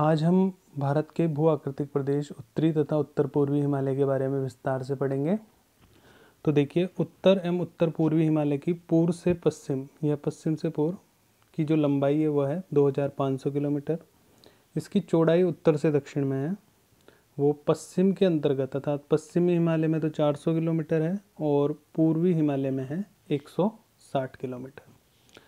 आज हम भारत के भू आकृतिक प्रदेश उत्तरी तथा उत्तर पूर्वी हिमालय के बारे में विस्तार से पढ़ेंगे तो देखिए उत्तर एवं उत्तर पूर्वी हिमालय की पूर्व से पश्चिम या पश्चिम से पूर्व की जो लंबाई है वह है 2500 किलोमीटर इसकी चौड़ाई उत्तर से दक्षिण में है वो पश्चिम के अंतर्गत अर्थात पश्चिमी हिमालय में तो 400 किलोमीटर है और पूर्वी हिमालय में है 160 किलोमीटर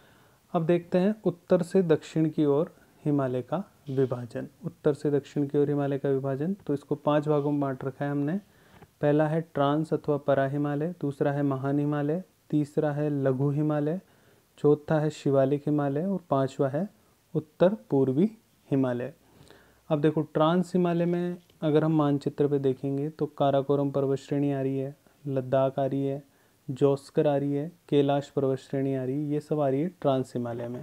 अब देखते हैं उत्तर से दक्षिण की ओर हिमालय का विभाजन उत्तर से दक्षिण की ओर हिमालय का विभाजन तो इसको पांच भागों में बांट रखा है हमने पहला है ट्रांस अथवा परा हिमालय दूसरा है महान हिमालय तीसरा है लघु हिमालय चौथा है शिवालिक हिमालय और पांचवा है उत्तर पूर्वी हिमालय अब देखो ट्रांस हिमालय में अगर हम मानचित्र पे देखेंगे तो काराकोरम पर्वत श्रेणी आ रही है लद्दाख आ रही है जोस्कर आ रही है कैलाश पर्वत श्रेणी आ रही है ये सब आ रही है ट्रांस हिमालय में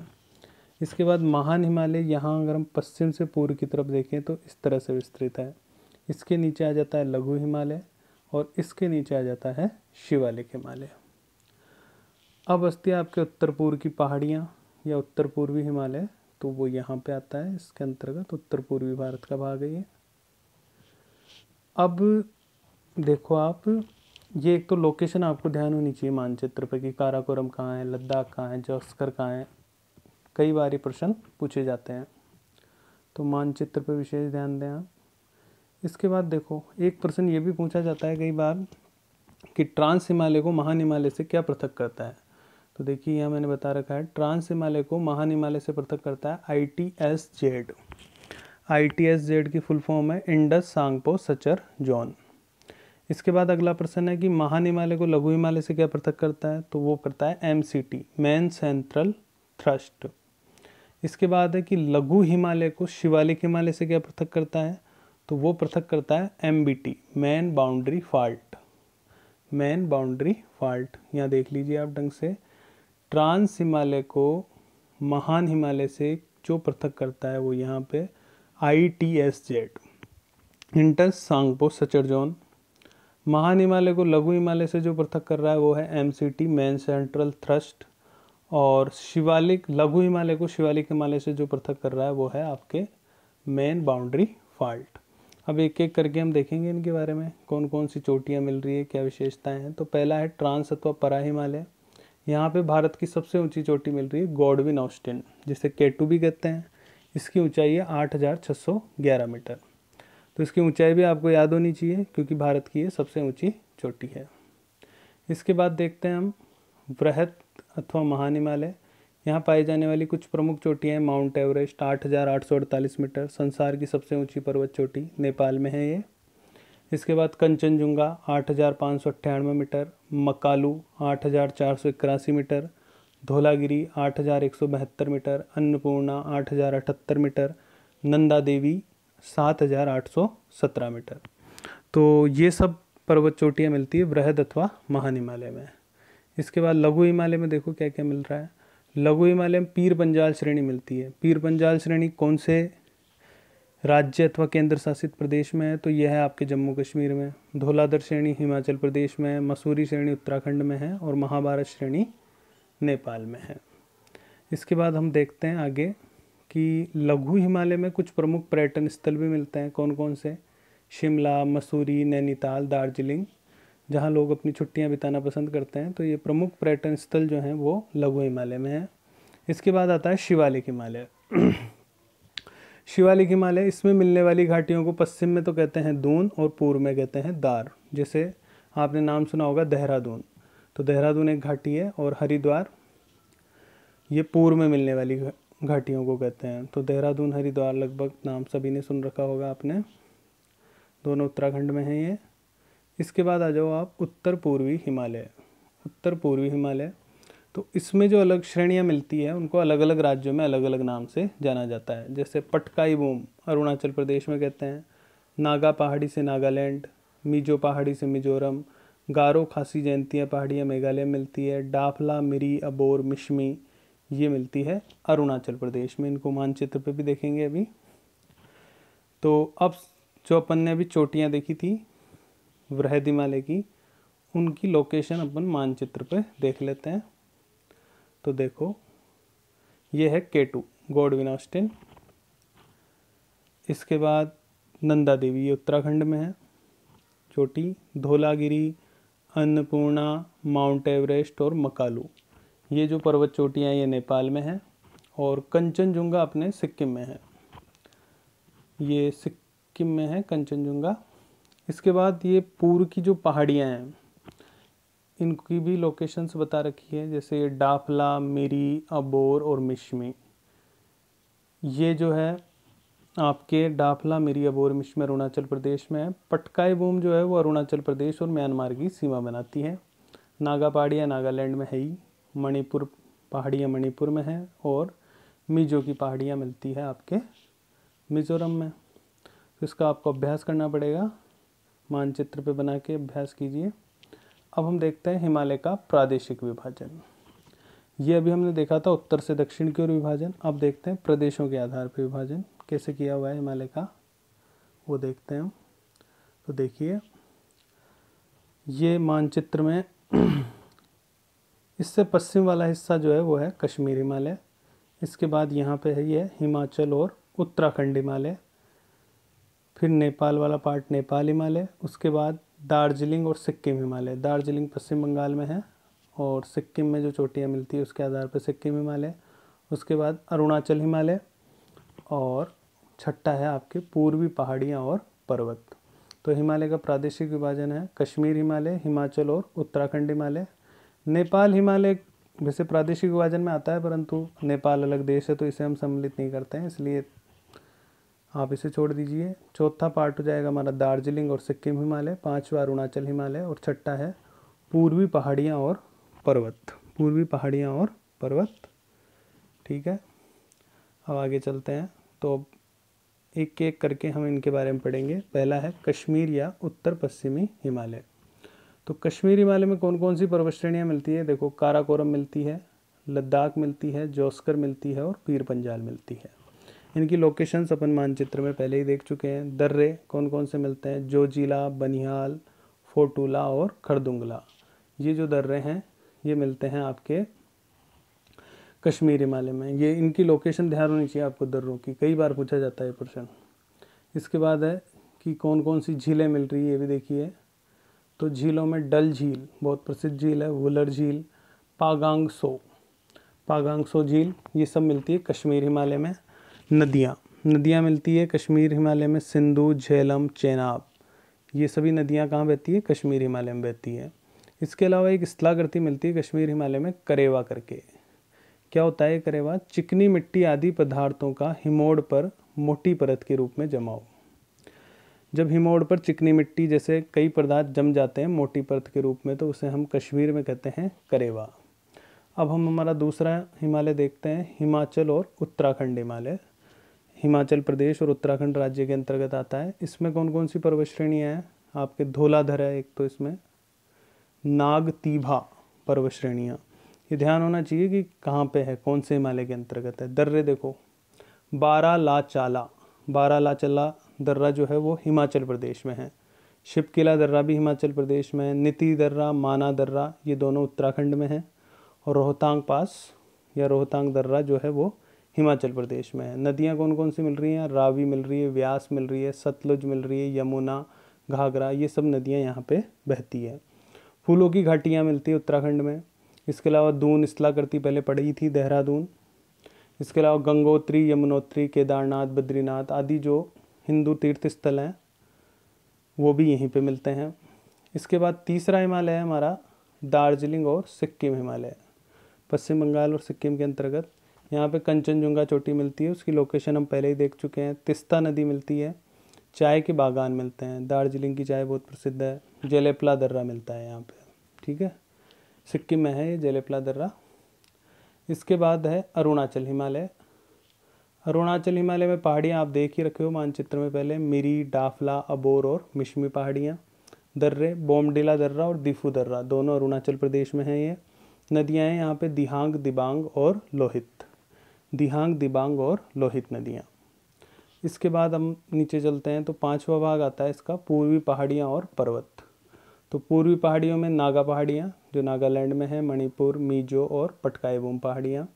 इसके बाद महान हिमालय यहाँ अगर हम पश्चिम से पूर्व की तरफ देखें तो इस तरह से विस्तृत है इसके नीचे आ जाता है लघु हिमालय और इसके नीचे आ जाता है शिवालिक हिमालय अब बसती आपके उत्तर पूर्व की पहाड़ियाँ या उत्तर पूर्वी हिमालय तो वो यहाँ पे आता है इसके अंतर्गत उत्तर पूर्वी भारत का भाग है ये अब देखो आप ये एक तो लोकेशन आपको ध्यान होनी चाहिए मानचित्र पर कि काराकोरम कहाँ है लद्दाख कहाँ है जस्कर कहाँ है कई बार ये प्रश्न पूछे जाते हैं तो मानचित्र पर विशेष ध्यान दें आप इसके बाद देखो एक प्रश्न ये भी पूछा जाता है कई बार कि ट्रांस हिमालय को महान हिमालय से क्या पृथक करता है तो देखिए यह मैंने बता रखा है ट्रांस हिमालय को महान हिमालय से पृथक करता है I T S Z I T S Z की फुल फॉर्म है इंडस सांगपो सचर जॉन इसके बाद अगला प्रश्न है कि महान हिमालय को लघु हिमालय से क्या पृथक करता है तो वो करता है M C T main central thrust इसके बाद है कि लघु हिमालय को शिवालिक हिमालय से क्या पृथक करता है तो वो पृथक करता है M B T main boundary fault main boundary fault यहाँ देख लीजिए आप ढंग से ट्रांस हिमालय को महान हिमालय से जो पृथक करता है वो यहाँ पे I T S Z inter Tsangpo suture zone महान हिमालय को लघु हिमालय से जो पृथक कर रहा है वो है M C T main central thrust और शिवालिक लघु हिमालय को शिवालिक हिमालय से जो पृथक कर रहा है वो है आपके मेन बाउंड्री फॉल्ट अब एक एक करके हम देखेंगे इनके बारे में कौन कौन सी चोटियाँ मिल रही है क्या विशेषताएँ हैं तो पहला है ट्रांस अथवा परा हिमालय यहाँ पे भारत की सबसे ऊंची चोटी मिल रही है गॉडविन ऑस्टिन जिसे केटू भी कहते हैं इसकी ऊंचाई है आठ मीटर तो इसकी ऊंचाई भी आपको याद होनी चाहिए क्योंकि भारत की ये सबसे ऊंची चोटी है इसके बाद देखते हैं हम वृहत अथवा महानिमालय यहाँ पाई जाने वाली कुछ प्रमुख चोटियाँ माउंट एवरेस्ट आठ हज़ार आठ सौ अड़तालीस मीटर संसार की सबसे ऊंची पर्वत चोटी नेपाल में है ये इसके बाद कंचनजुंगा आठ हज़ार पाँच सौ अट्ठानवे मीटर मकालू आठ हज़ार चार सौ इक्यासी मीटर धोलागिरी आठ हज़ार एक सौ बहत्तर मीटर अन्नपूर्णा आठ हज़ार अठहत्तर मीटर नंदा देवी सात हज़ार आठ सौ सत्रह मीटर तो ये सब पर्वत चोटियाँ मिलती है बृहद अथवा महान हिमालय में इसके बाद लघु हिमालय में देखो क्या क्या मिल रहा है लघु हिमालय में पीर पंजाल श्रेणी मिलती है पीर पंजाल श्रेणी कौन से राज्य अथवा केंद्र शासित प्रदेश में है तो यह है आपके जम्मू कश्मीर में धोलाधर श्रेणी हिमाचल प्रदेश में है मसूरी श्रेणी उत्तराखंड में है और महाभारत श्रेणी नेपाल में है इसके बाद हम देखते हैं आगे कि लघु हिमालय में कुछ प्रमुख पर्यटन स्थल भी मिलते हैं कौन कौन से शिमला मसूरी नैनीताल दार्जिलिंग जहाँ लोग अपनी छुट्टियाँ बिताना पसंद करते हैं तो ये प्रमुख पर्यटन स्थल जो हैं वो लघु हिमालय में है इसके बाद आता है शिवालिक हिमालय शिवालिक हिमालय इसमें मिलने वाली घाटियों को पश्चिम में तो कहते हैं दून और पूर्व में कहते हैं दार जैसे आपने नाम सुना होगा देहरादून तो देहरादून एक घाटी है और हरिद्वार ये पूर्व में मिलने वाली घाटियों को कहते हैं तो देहरादून हरिद्वार लगभग नाम सभी ने सुन रखा होगा आपने दोनों उत्तराखंड में हैं ये इसके बाद आ जाओ आप उत्तर पूर्वी हिमालय उत्तर पूर्वी हिमालय तो इसमें जो अलग श्रेणियाँ मिलती है उनको अलग अलग राज्यों में अलग अलग नाम से जाना जाता है जैसे पटकाई बूम अरुणाचल प्रदेश में कहते हैं नागा पहाड़ी से नागालैंड मिजो पहाड़ी से मिजोरम गारो खासी जयंतियाँ पहाड़ियाँ मेघालय मिलती है डाफला मिरी अबोर मिशमी ये मिलती है अरुणाचल प्रदेश में इनको मानचित्र पे भी देखेंगे अभी तो अब जो अपन ने अभी चोटियाँ देखी थी वृहदिमालय की उनकी लोकेशन अपन मानचित्र पे देख लेते हैं तो देखो ये है के टू गोडविन ऑस्टिन इसके बाद नंदा देवी ये उत्तराखंड में है चोटी धोलागिरी अन्नपूर्णा माउंट एवरेस्ट और मकालू ये जो पर्वत चोटियाँ ये नेपाल में हैं और कंचनजुंगा अपने सिक्किम में है ये सिक्किम में है कंचनजुंगा इसके बाद ये पूर्व की जो पहाड़ियाँ हैं इनकी भी लोकेशंस बता रखी है जैसे डाफला मिरी अबोर और मिशमी ये जो है आपके डाफला मिरी अबोर मिशमी अरुणाचल प्रदेश में है पटकाई बूम जो है वो अरुणाचल प्रदेश और म्यांमार की सीमा बनाती है नागा पहाड़ियाँ नागालैंड में है ही मणिपुर पहाड़ियाँ मणिपुर में है और मिजो की पहाड़ियाँ मिलती है आपके मिज़ोरम में तो इसका आपको अभ्यास करना पड़ेगा मानचित्र पे बना के अभ्यास कीजिए अब हम देखते हैं हिमालय का प्रादेशिक विभाजन ये अभी हमने देखा था उत्तर से दक्षिण की ओर विभाजन अब देखते हैं प्रदेशों के आधार पर विभाजन कैसे किया हुआ है हिमालय का वो देखते हैं तो देखिए ये मानचित्र में इससे पश्चिम वाला हिस्सा जो है वो है कश्मीर हिमालय इसके बाद यहाँ पे है ये हिमाचल और उत्तराखंड हिमालय फिर नेपाल वाला पार्ट नेपाल हिमालय उसके बाद दार्जिलिंग और सिक्किम हिमालय दार्जिलिंग पश्चिम बंगाल में है और सिक्किम में जो चोटियाँ मिलती है उसके आधार पर सिक्किम हिमालय उसके बाद अरुणाचल हिमालय और छठा है आपके पूर्वी पहाड़ियाँ और पर्वत तो हिमालय का प्रादेशिक विभाजन है कश्मीर हिमालय हिमाचल और उत्तराखंड हिमालय नेपाल हिमालय वैसे प्रादेशिक विभाजन में आता है परंतु नेपाल अलग देश है तो इसे हम सम्मिलित नहीं करते हैं इसलिए आप इसे छोड़ दीजिए चौथा पार्ट हो जाएगा हमारा दार्जिलिंग और सिक्किम हिमालय पाँचवा अरुणाचल हिमालय और छठा है पूर्वी पहाड़ियाँ और पर्वत पूर्वी पहाड़ियाँ और पर्वत ठीक है अब आगे चलते हैं तो अब एक एक करके हम इनके बारे में पढ़ेंगे पहला है कश्मीर या उत्तर पश्चिमी हिमालय तो कश्मीर हिमालय में कौन कौन सी पर्वत श्रेणियाँ मिलती है देखो काराकोरम मिलती है लद्दाख मिलती है जोस्कर मिलती है और पीर पंजाल मिलती है इनकी लोकेशंस अपन मानचित्र में पहले ही देख चुके हैं दर्रे कौन कौन से मिलते हैं जोजिला बनिहाल फोटूला और खरदुंगला ये जो दर्रे हैं ये मिलते हैं आपके कश्मीर हिमालय में ये इनकी लोकेशन ध्यान होनी चाहिए आपको दर्रों की कई बार पूछा जाता है प्रश्न इसके बाद है कि कौन कौन सी झीलें मिल रही है ये भी देखिए तो झीलों में डल झील बहुत प्रसिद्ध झील है वुलर झील पागांगसो पागांगसो झील ये सब मिलती है कश्मीर हिमालय में नदियाँ नदियाँ मिलती है कश्मीर हिमालय में सिंधु झेलम चेनाब ये सभी नदियाँ कहाँ बहती है कश्मीर हिमालय में बहती है इसके अलावा एक स्थलाकृति मिलती है कश्मीर हिमालय में करेवा करके क्या होता है करेवा चिकनी मिट्टी आदि पदार्थों का हिमोड़ पर मोटी परत के रूप में जमाव जब हिमोड़ पर चिकनी मिट्टी जैसे कई पदार्थ जम जाते हैं मोटी परत के रूप में तो उसे हम कश्मीर में कहते हैं करेवा अब हम हमारा दूसरा हिमालय देखते हैं हिमाचल और उत्तराखंड हिमालय हिमाचल प्रदेश और उत्तराखंड राज्य के अंतर्गत आता है इसमें कौन कौन सी पर्वत श्रेणियाँ हैं आपके धोलाधर है एक तो इसमें नाग तीभा पर्वत श्रेणियाँ ये ध्यान होना चाहिए कि कहाँ पे है कौन से हिमालय के अंतर्गत है दर्रे देखो बारा लाचाला बारा लाचाला दर्रा जो है वो हिमाचल प्रदेश में है शिपकिला दर्रा भी हिमाचल प्रदेश में है निति दर्रा माना दर्रा ये दोनों उत्तराखंड में है और रोहतांग पास या रोहतांग दर्रा जो है वो हिमाचल प्रदेश में है नदियाँ कौन कौन सी मिल रही हैं रावी मिल रही है व्यास मिल रही है सतलुज मिल रही है यमुना घाघरा ये सब नदियाँ यहाँ पे बहती है फूलों की घाटियाँ मिलती है उत्तराखंड में इसके अलावा दून इसला करती पहले पड़ी थी देहरादून इसके अलावा गंगोत्री यमुनोत्री केदारनाथ बद्रीनाथ आदि जो हिंदू तीर्थ स्थल हैं वो भी यहीं पे मिलते हैं इसके बाद तीसरा हिमालय है हमारा दार्जिलिंग और सिक्किम हिमालय पश्चिम बंगाल और सिक्किम के अंतर्गत यहाँ पे कंचनजुंगा चोटी मिलती है उसकी लोकेशन हम पहले ही देख चुके हैं तिस्ता नदी मिलती है चाय के बागान मिलते हैं दार्जिलिंग की चाय बहुत प्रसिद्ध है जलेपला दर्रा मिलता है यहाँ पे ठीक है सिक्किम में है ये जलेपला दर्रा इसके बाद है अरुणाचल हिमालय अरुणाचल हिमालय में पहाड़ियाँ आप देख ही रखे हो मानचित्र में पहले मिरी डाफला अबोर और मिशमी पहाड़ियाँ दर्रे बोमडिला दर्रा और दिफू दर्रा दोनों अरुणाचल प्रदेश में हैं ये नदियाँ हैं यहाँ पे दिहांग दिबांग और लोहित दिहांग दिबांग और लोहित नदियाँ इसके बाद हम नीचे चलते हैं तो पांचवा भाग आता है इसका पूर्वी पहाड़ियाँ और पर्वत तो पूर्वी पहाड़ियों में नागा पहाड़ियाँ जो नागालैंड में है मणिपुर मीजो और पटकायबोम पहाड़ियाँ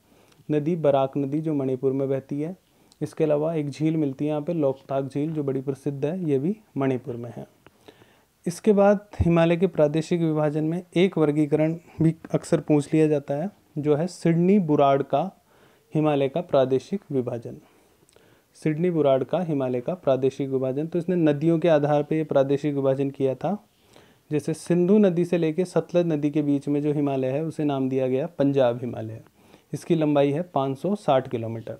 नदी बराक नदी जो मणिपुर में बहती है इसके अलावा एक झील मिलती है यहाँ पे लोकताक झील जो बड़ी प्रसिद्ध है ये भी मणिपुर में है इसके बाद हिमालय के प्रादेशिक विभाजन में एक वर्गीकरण भी अक्सर पूछ लिया जाता है जो है सिडनी बुराड का हिमालय का प्रादेशिक विभाजन सिडनी बुराड का हिमालय का प्रादेशिक विभाजन तो इसने नदियों के आधार पर यह प्रादेशिक विभाजन किया था जैसे सिंधु नदी से लेकर सतलज नदी के बीच में जो हिमालय है उसे नाम दिया गया पंजाब हिमालय इसकी लंबाई है 560 किलोमीटर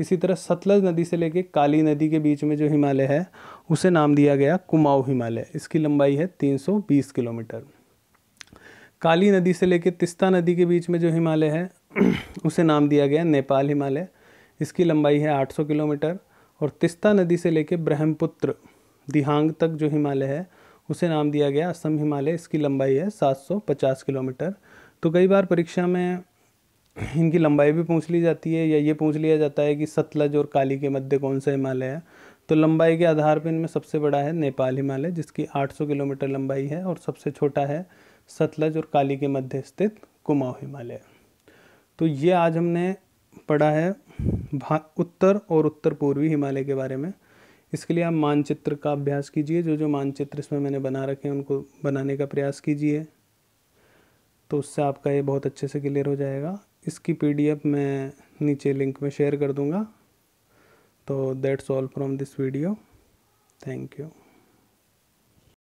इसी तरह सतलज नदी से लेकर काली नदी के बीच में जो हिमालय है उसे नाम दिया गया कुमाऊ हिमालय इसकी लंबाई है 320 किलोमीटर काली नदी से लेकर तिस्ता नदी के बीच में जो हिमालय है उसे नाम दिया गया नेपाल हिमालय इसकी लंबाई है 800 किलोमीटर और तिस्ता नदी से लेकर ब्रह्मपुत्र दिहांग तक जो हिमालय है उसे नाम दिया गया असम हिमालय इसकी लंबाई है 750 किलोमीटर तो कई बार परीक्षा में इनकी लंबाई भी पूछ ली जाती है या ये पूछ लिया जाता है कि सतलज और काली के मध्य कौन सा हिमालय है तो लंबाई के आधार पर इनमें सबसे बड़ा है नेपाल हिमालय जिसकी 800 किलोमीटर लंबाई है और सबसे छोटा है सतलज और काली के मध्य स्थित कुमाऊँ हिमालय तो ये आज हमने पढ़ा है उत्तर और उत्तर पूर्वी हिमालय के बारे में इसके लिए आप मानचित्र का अभ्यास कीजिए जो जो मानचित्र इसमें मैंने बना रखे हैं उनको बनाने का प्रयास कीजिए तो उससे आपका ये बहुत अच्छे से क्लियर हो जाएगा इसकी पीडीएफ मैं नीचे लिंक में शेयर कर दूंगा तो that's all from this video thank you